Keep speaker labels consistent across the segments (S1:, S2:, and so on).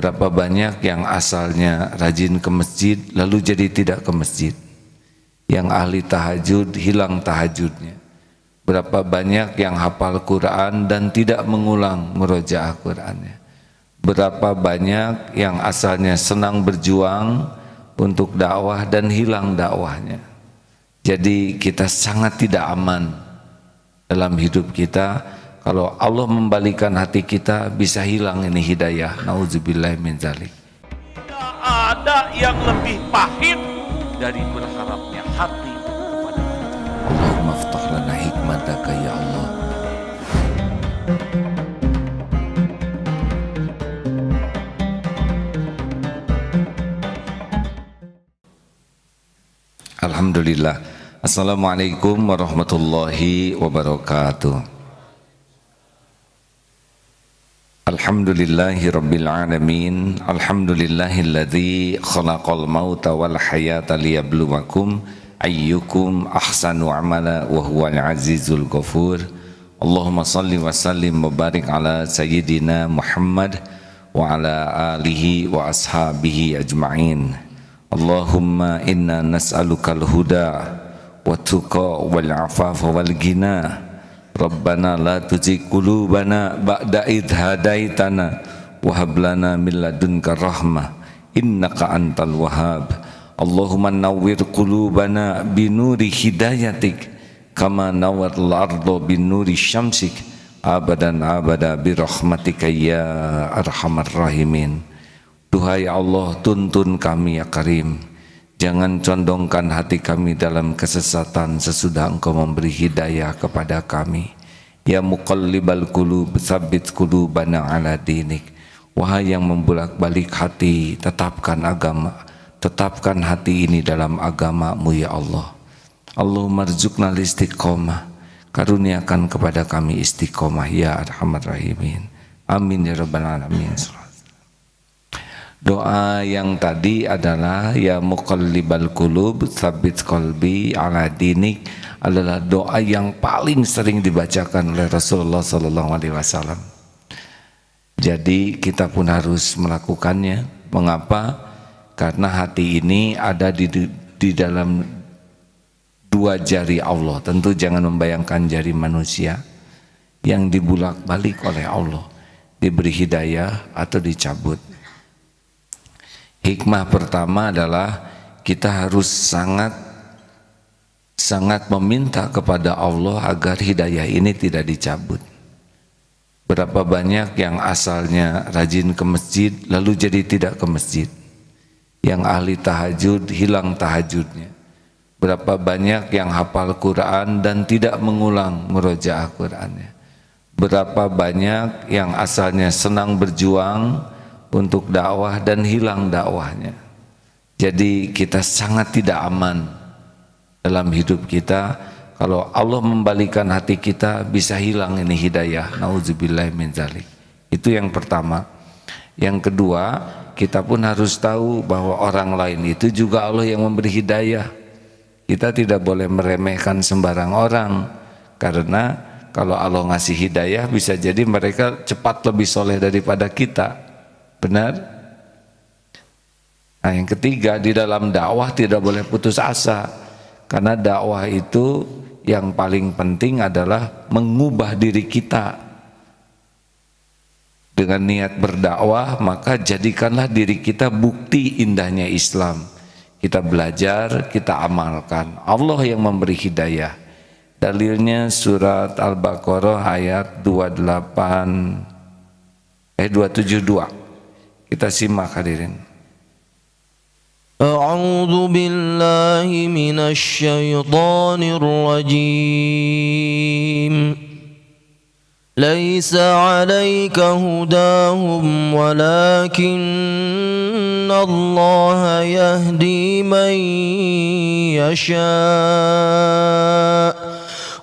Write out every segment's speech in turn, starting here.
S1: Berapa banyak yang asalnya rajin ke masjid lalu jadi tidak ke masjid. Yang ahli tahajud hilang tahajudnya. Berapa banyak yang hafal Quran dan tidak mengulang merojaah Qurannya. Berapa banyak yang asalnya senang berjuang untuk dakwah dan hilang dakwahnya. Jadi kita sangat tidak aman dalam hidup kita kalau Allah membalikan hati kita bisa hilang ini hidayah. Nauzubillah min zalik. Tidak ada yang lebih pahit dari berharapnya hati kepada Allah aftah lana hikmataka ya Allah. Alhamdulillah. Assalamualaikum warahmatullahi wabarakatuh. الحمد لله رب العالمين الحمد لله الذي خلق الموت والحياة ليبلوكم أيكم أحسن عملا وهو العزيز الغفور اللهم صل وسلم وبارك على سيدنا محمد وعلى آله وأصحابه أجمعين اللهم إنا نسألك الهدى والتقى والعفاف والغنى Rabbana la tuzigh qulubana ba'da idh hadaitana wa hab lana min ladunka rahmah innaka antal wahhab. Allahumma nawwir qulubana binuri hidayatik kama nawwar al bi binuri syamsik abadan abada bi rahmatika ya arhamar rahimin. Duhai Allah tuntun kami ya Karim Jangan condongkan hati kami dalam kesesatan sesudah engkau memberi hidayah kepada kami. Ya muqallibal qulub, sabbit qulubana ala dinik. Wahai yang membulak balik hati, tetapkan agama, tetapkan hati ini dalam agamamu ya Allah. Allah marzukna istiqomah, karuniakan kepada kami istiqomah ya arhamar rahimin. Amin ya rabbal alamin. Doa yang tadi adalah ya muqallibal qulub sabit qalbi ala dinik adalah doa yang paling sering dibacakan oleh Rasulullah sallallahu alaihi wasallam. Jadi kita pun harus melakukannya. Mengapa? Karena hati ini ada di di dalam dua jari Allah. Tentu jangan membayangkan jari manusia yang dibulak-balik oleh Allah, diberi hidayah atau dicabut. Hikmah pertama adalah kita harus sangat sangat meminta kepada Allah agar hidayah ini tidak dicabut. Berapa banyak yang asalnya rajin ke masjid lalu jadi tidak ke masjid. Yang ahli tahajud hilang tahajudnya. Berapa banyak yang hafal Quran dan tidak mengulang merojaah Qurannya. Berapa banyak yang asalnya senang berjuang untuk dakwah dan hilang dakwahnya. Jadi kita sangat tidak aman dalam hidup kita kalau Allah membalikan hati kita bisa hilang ini hidayah. Nauzubillah min zalik. Itu yang pertama. Yang kedua, kita pun harus tahu bahwa orang lain itu juga Allah yang memberi hidayah. Kita tidak boleh meremehkan sembarang orang karena kalau Allah ngasih hidayah bisa jadi mereka cepat lebih soleh daripada kita Benar? Nah, yang ketiga di dalam dakwah tidak boleh putus asa karena dakwah itu yang paling penting adalah mengubah diri kita. Dengan niat berdakwah, maka jadikanlah diri kita bukti indahnya Islam. Kita belajar, kita amalkan. Allah yang memberi hidayah. Dalilnya surat Al-Baqarah ayat 28 eh 272. Kita simak hadirin.
S2: أعوذ بالله من الشيطان الرجيم ليس عليك هداهم ولكن الله يهدي من يشاء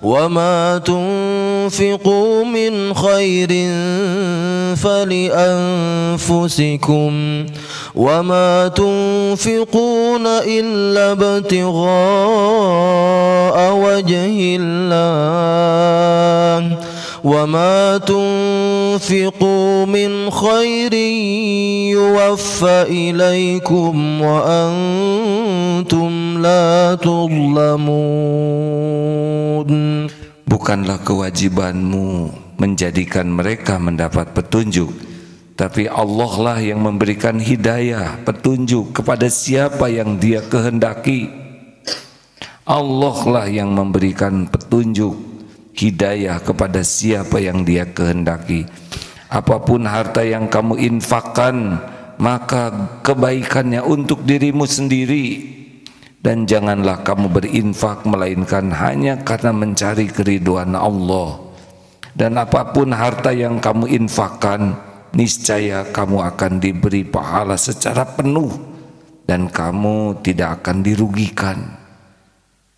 S2: وما تنفقوا من خير فلأنفسكم وما تنفقون إلا ابتغاء وجه الله وما تنفقون من خير يوفى إليكم وأنتم لا تظلمون
S1: Bukanlah kewajibanmu menjadikan mereka mendapat petunjuk tapi Allah lah yang memberikan hidayah, petunjuk kepada siapa yang dia kehendaki. Allah lah yang memberikan petunjuk, hidayah kepada siapa yang dia kehendaki. Apapun harta yang kamu infakkan, maka kebaikannya untuk dirimu sendiri dan janganlah kamu berinfak melainkan hanya karena mencari keriduan Allah dan apapun harta yang kamu infakkan niscaya kamu akan diberi pahala secara penuh dan kamu tidak akan dirugikan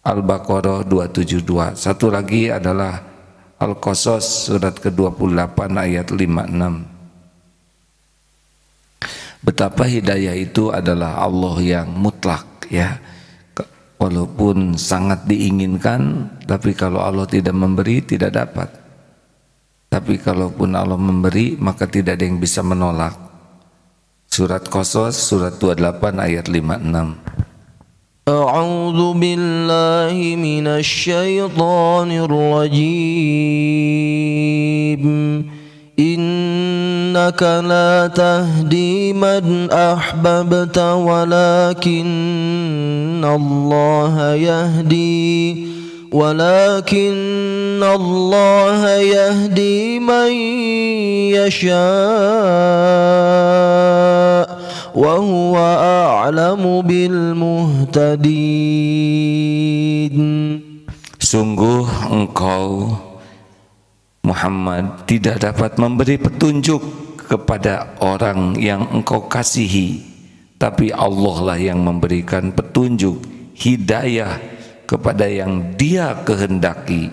S1: Al-Baqarah 272 satu lagi adalah Al-Qasas surat ke-28 ayat 56. Betapa hidayah itu adalah Allah yang mutlak ya. Walaupun sangat diinginkan, tapi kalau Allah tidak memberi tidak dapat. Tapi kalaupun Allah memberi maka tidak ada yang bisa menolak. Surat Qasas surat 28 ayat 56.
S2: أعوذ بالله من الشيطان الرجيم إنك لا تهدي من أحببت ولكن الله يهدي ولكن الله يهدي من يشاء وهو a'lamu bil
S1: Sungguh engkau Muhammad tidak dapat memberi petunjuk kepada orang yang engkau kasihi tapi Allah lah yang memberikan petunjuk hidayah kepada yang dia kehendaki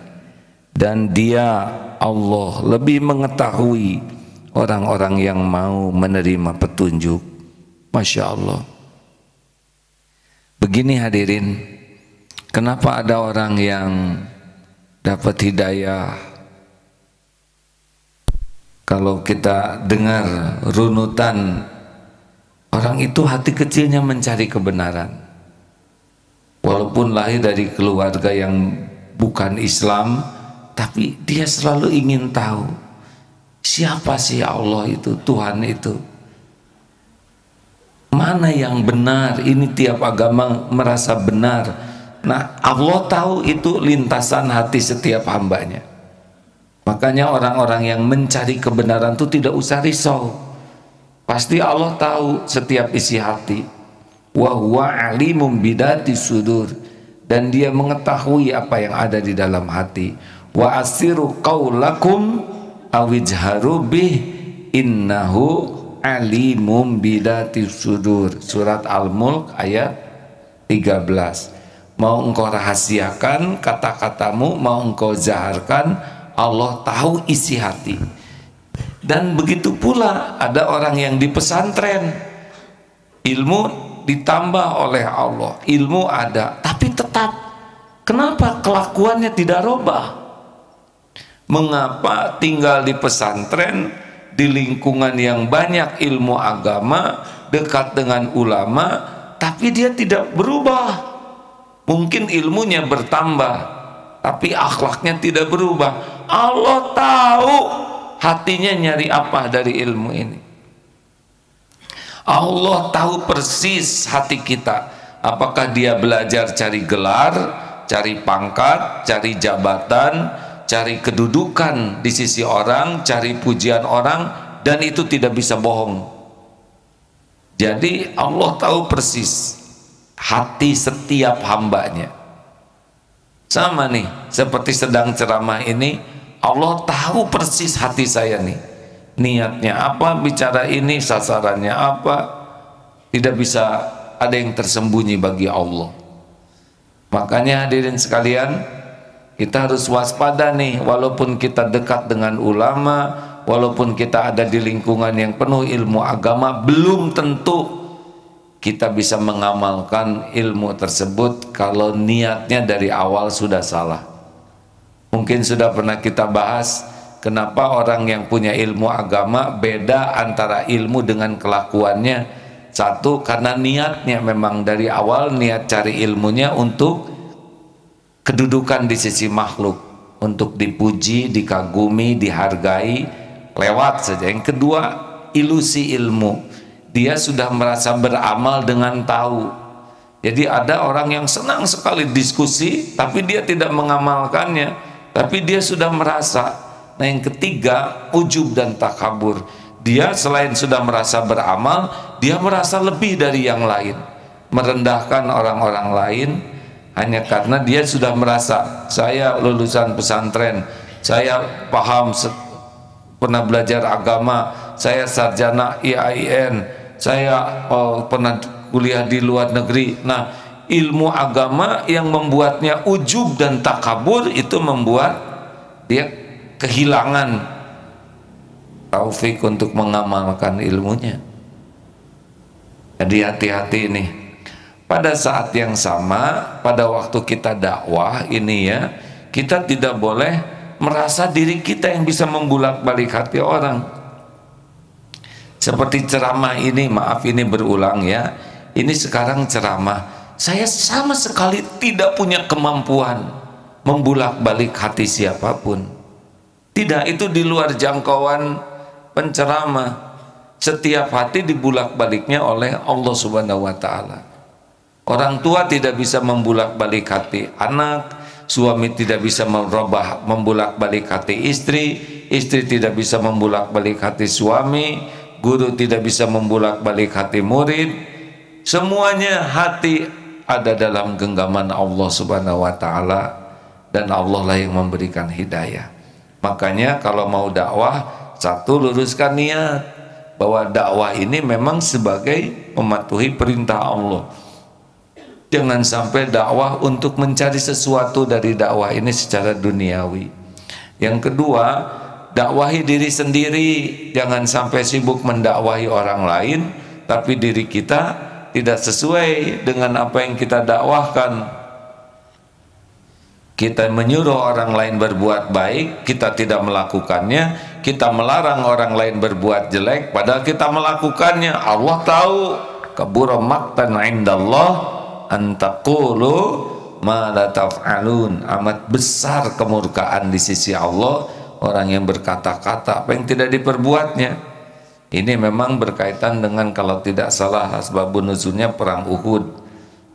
S1: dan dia Allah lebih mengetahui orang-orang yang mau menerima petunjuk Masya Allah Gini hadirin, kenapa ada orang yang dapat hidayah? Kalau kita dengar runutan, orang itu hati kecilnya mencari kebenaran. Walaupun lahir dari keluarga yang bukan Islam, tapi dia selalu ingin tahu siapa sih Allah itu, Tuhan itu mana yang benar ini tiap agama merasa benar nah Allah tahu itu lintasan hati setiap hambanya makanya orang-orang yang mencari kebenaran itu tidak usah risau pasti Allah tahu setiap isi hati wa huwa alimum bidati sudur dan dia mengetahui apa yang ada di dalam hati wa asiru qaulakum awijharu bih innahu alimum bidati sudur surat al-mulk ayat 13 mau engkau rahasiakan kata-katamu mau engkau zaharkan Allah tahu isi hati dan begitu pula ada orang yang di pesantren ilmu ditambah oleh Allah ilmu ada tapi tetap kenapa kelakuannya tidak robah mengapa tinggal di pesantren di lingkungan yang banyak ilmu agama, dekat dengan ulama, tapi dia tidak berubah. Mungkin ilmunya bertambah, tapi akhlaknya tidak berubah. Allah tahu hatinya nyari apa dari ilmu ini. Allah tahu persis hati kita. Apakah dia belajar cari gelar, cari pangkat, cari jabatan, cari kedudukan di sisi orang, cari pujian orang, dan itu tidak bisa bohong. Jadi Allah tahu persis hati setiap hambanya. Sama nih, seperti sedang ceramah ini, Allah tahu persis hati saya nih. Niatnya apa, bicara ini, sasarannya apa, tidak bisa ada yang tersembunyi bagi Allah. Makanya hadirin sekalian, kita harus waspada nih, walaupun kita dekat dengan ulama, walaupun kita ada di lingkungan yang penuh ilmu agama, belum tentu kita bisa mengamalkan ilmu tersebut kalau niatnya dari awal sudah salah. Mungkin sudah pernah kita bahas kenapa orang yang punya ilmu agama beda antara ilmu dengan kelakuannya. Satu, karena niatnya memang dari awal niat cari ilmunya untuk kedudukan di sisi makhluk untuk dipuji, dikagumi, dihargai lewat saja. Yang kedua, ilusi ilmu. Dia sudah merasa beramal dengan tahu. Jadi ada orang yang senang sekali diskusi tapi dia tidak mengamalkannya, tapi dia sudah merasa. Nah, yang ketiga, ujub dan takabur. Dia selain sudah merasa beramal, dia merasa lebih dari yang lain, merendahkan orang-orang lain, hanya karena dia sudah merasa saya lulusan pesantren saya paham pernah belajar agama saya sarjana IAIN saya oh, pernah kuliah di luar negeri nah ilmu agama yang membuatnya ujub dan takabur itu membuat dia kehilangan taufik untuk mengamalkan ilmunya jadi hati-hati nih pada saat yang sama, pada waktu kita dakwah ini ya, kita tidak boleh merasa diri kita yang bisa membulak-balik hati orang. Seperti ceramah ini, maaf ini berulang ya. Ini sekarang ceramah. Saya sama sekali tidak punya kemampuan membulak-balik hati siapapun. Tidak, itu di luar jangkauan penceramah. Setiap hati dibulak-baliknya oleh Allah Subhanahu wa taala. Orang tua tidak bisa membulak-balik hati anak, suami tidak bisa merubah membulak-balik hati istri, istri tidak bisa membulak-balik hati suami, guru tidak bisa membulak-balik hati murid. Semuanya hati ada dalam genggaman Allah Subhanahu wa taala dan Allah lah yang memberikan hidayah. Makanya kalau mau dakwah, satu luruskan niat bahwa dakwah ini memang sebagai mematuhi perintah Allah Jangan sampai dakwah untuk mencari sesuatu dari dakwah ini secara duniawi. Yang kedua, dakwahi diri sendiri. Jangan sampai sibuk mendakwahi orang lain, tapi diri kita tidak sesuai dengan apa yang kita dakwahkan. Kita menyuruh orang lain berbuat baik, kita tidak melakukannya. Kita melarang orang lain berbuat jelek, padahal kita melakukannya. Allah tahu kabura maktan indallah antakulu ma alun Amat besar kemurkaan di sisi Allah orang yang berkata-kata apa yang tidak diperbuatnya. Ini memang berkaitan dengan kalau tidak salah asbabun nuzulnya perang Uhud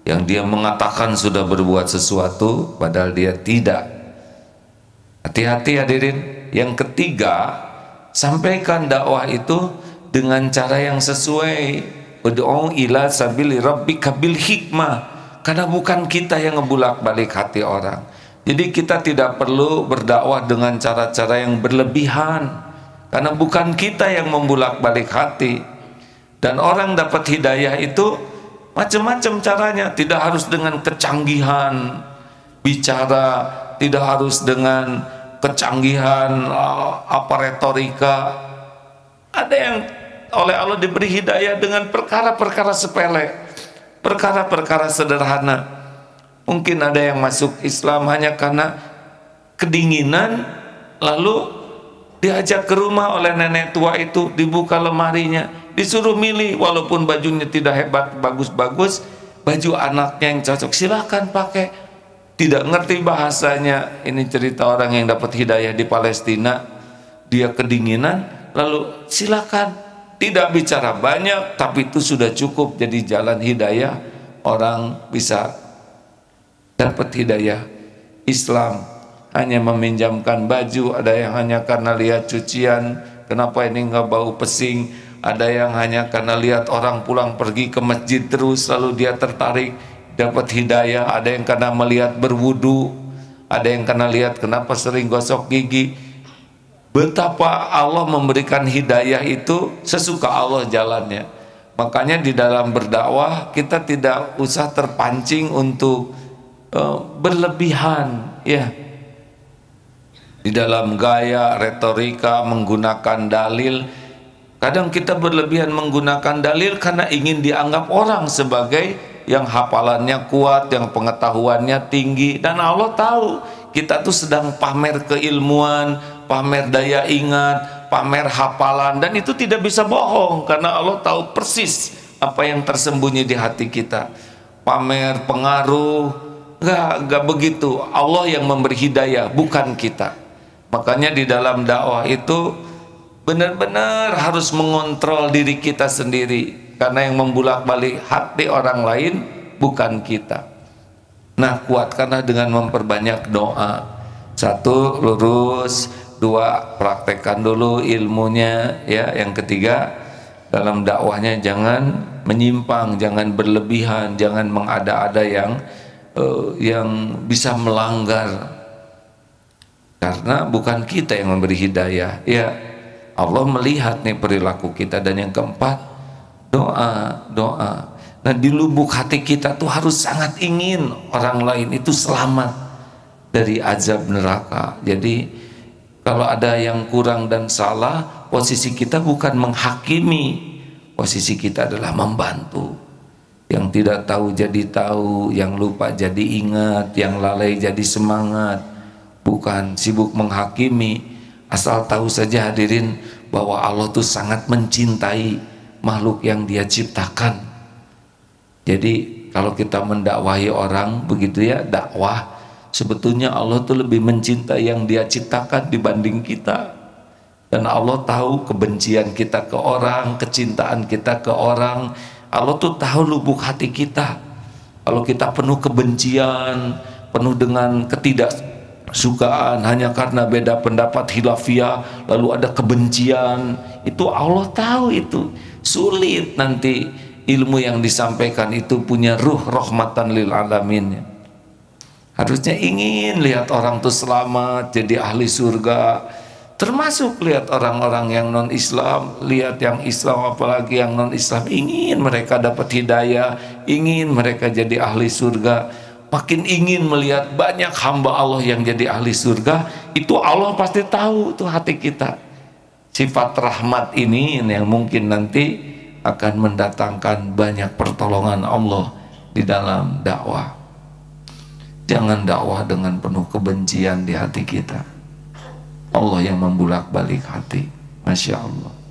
S1: yang dia mengatakan sudah berbuat sesuatu padahal dia tidak. Hati-hati hadirin. Yang ketiga, sampaikan dakwah itu dengan cara yang sesuai Ud'u ila sabili rabbi kabil hikmah. Karena bukan kita yang ngebulak-balik hati orang. Jadi kita tidak perlu berdakwah dengan cara-cara yang berlebihan. Karena bukan kita yang membulak-balik hati. Dan orang dapat hidayah itu macam-macam caranya. Tidak harus dengan kecanggihan bicara, tidak harus dengan kecanggihan eh, apa retorika. Ada yang oleh Allah diberi hidayah dengan perkara-perkara sepele, perkara-perkara sederhana. Mungkin ada yang masuk Islam hanya karena kedinginan, lalu diajak ke rumah oleh nenek tua itu, dibuka lemarinya, disuruh milih walaupun bajunya tidak hebat, bagus-bagus, baju anaknya yang cocok, silahkan pakai. Tidak ngerti bahasanya, ini cerita orang yang dapat hidayah di Palestina, dia kedinginan, lalu silakan tidak bicara banyak tapi itu sudah cukup jadi jalan hidayah orang bisa dapat hidayah Islam hanya meminjamkan baju ada yang hanya karena lihat cucian kenapa ini nggak bau pesing ada yang hanya karena lihat orang pulang pergi ke masjid terus lalu dia tertarik dapat hidayah ada yang karena melihat berwudu ada yang karena lihat kenapa sering gosok gigi Betapa Allah memberikan hidayah itu sesuka Allah jalannya. Makanya di dalam berdakwah kita tidak usah terpancing untuk uh, berlebihan, ya. Di dalam gaya, retorika, menggunakan dalil. Kadang kita berlebihan menggunakan dalil karena ingin dianggap orang sebagai yang hafalannya kuat, yang pengetahuannya tinggi dan Allah tahu kita tuh sedang pamer keilmuan, pamer daya ingat, pamer hafalan dan itu tidak bisa bohong karena Allah tahu persis apa yang tersembunyi di hati kita. Pamer pengaruh, enggak enggak begitu. Allah yang memberi hidayah, bukan kita. Makanya di dalam dakwah itu benar-benar harus mengontrol diri kita sendiri karena yang membulak-balik hati orang lain bukan kita. Nah, kuatkanlah dengan memperbanyak doa. Satu, lurus dua praktekkan dulu ilmunya ya yang ketiga dalam dakwahnya jangan menyimpang jangan berlebihan jangan mengada-ada yang uh, yang bisa melanggar karena bukan kita yang memberi hidayah ya Allah melihat nih perilaku kita dan yang keempat doa doa nah di lubuk hati kita tuh harus sangat ingin orang lain itu selamat dari azab neraka jadi kalau ada yang kurang dan salah, posisi kita bukan menghakimi. Posisi kita adalah membantu. Yang tidak tahu jadi tahu, yang lupa jadi ingat, yang lalai jadi semangat. Bukan sibuk menghakimi. Asal tahu saja hadirin bahwa Allah tuh sangat mencintai makhluk yang dia ciptakan. Jadi kalau kita mendakwahi orang begitu ya, dakwah sebetulnya Allah tuh lebih mencinta yang dia ciptakan dibanding kita dan Allah tahu kebencian kita ke orang kecintaan kita ke orang Allah tuh tahu lubuk hati kita kalau kita penuh kebencian penuh dengan ketidaksukaan hanya karena beda pendapat hilafiah lalu ada kebencian itu Allah tahu itu sulit nanti ilmu yang disampaikan itu punya ruh rahmatan lil alamin Harusnya ingin lihat orang itu selamat, jadi ahli surga. Termasuk lihat orang-orang yang non-Islam, lihat yang Islam apalagi yang non-Islam. Ingin mereka dapat hidayah, ingin mereka jadi ahli surga. Makin ingin melihat banyak hamba Allah yang jadi ahli surga, itu Allah pasti tahu tuh hati kita. Sifat rahmat ini yang mungkin nanti akan mendatangkan banyak pertolongan Allah di dalam dakwah. Jangan dakwah dengan penuh kebencian di hati kita. Allah yang membulak balik hati. Masya Allah.